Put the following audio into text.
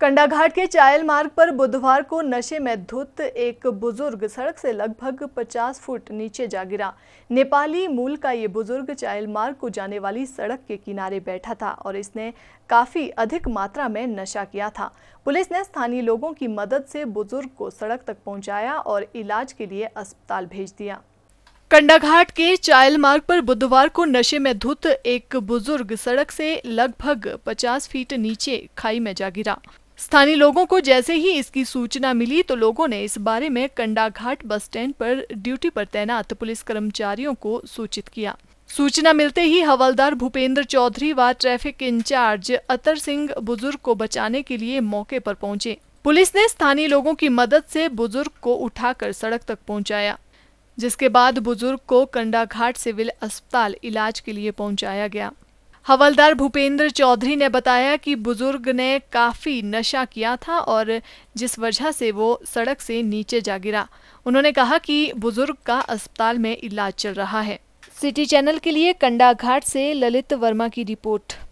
कंडाघाट के चायल मार्ग पर बुधवार को नशे में धुत एक बुजुर्ग सड़क से लगभग 50 फुट नीचे जा गिरा नेपाली मूल का ये बुजुर्ग चायल मार्ग को जाने वाली सड़क के किनारे बैठा था और इसने काफी अधिक मात्रा में नशा किया था पुलिस ने स्थानीय लोगों की मदद से बुजुर्ग को सड़क तक पहुंचाया और इलाज के लिए अस्पताल भेज दिया कंडाघाट के चायल मार्ग पर बुधवार को नशे में धुत एक बुजुर्ग सड़क से लगभग 50 फीट नीचे खाई में जा गिरा स्थानीय लोगों को जैसे ही इसकी सूचना मिली तो लोगों ने इस बारे में कंडाघाट बस स्टैंड पर ड्यूटी पर तैनात पुलिस कर्मचारियों को सूचित किया सूचना मिलते ही हवलदार भूपेंद्र चौधरी व ट्रैफिक इंचार्ज अतर सिंह बुजुर्ग को बचाने के लिए मौके पर पहुंचे पुलिस ने स्थानीय लोगों की मदद से बुजुर्ग को उठाकर सड़क तक पहुंचाया जिसके बाद बुजुर्ग को कंडाघाट सिविल अस्पताल इलाज के लिए पहुंचाया गया हवलदार भूपेंद्र चौधरी ने बताया कि बुजुर्ग ने काफी नशा किया था और जिस वजह से वो सड़क से नीचे जा गिरा उन्होंने कहा कि बुजुर्ग का अस्पताल में इलाज चल रहा है सिटी चैनल के लिए कंडाघाट से ललित वर्मा की रिपोर्ट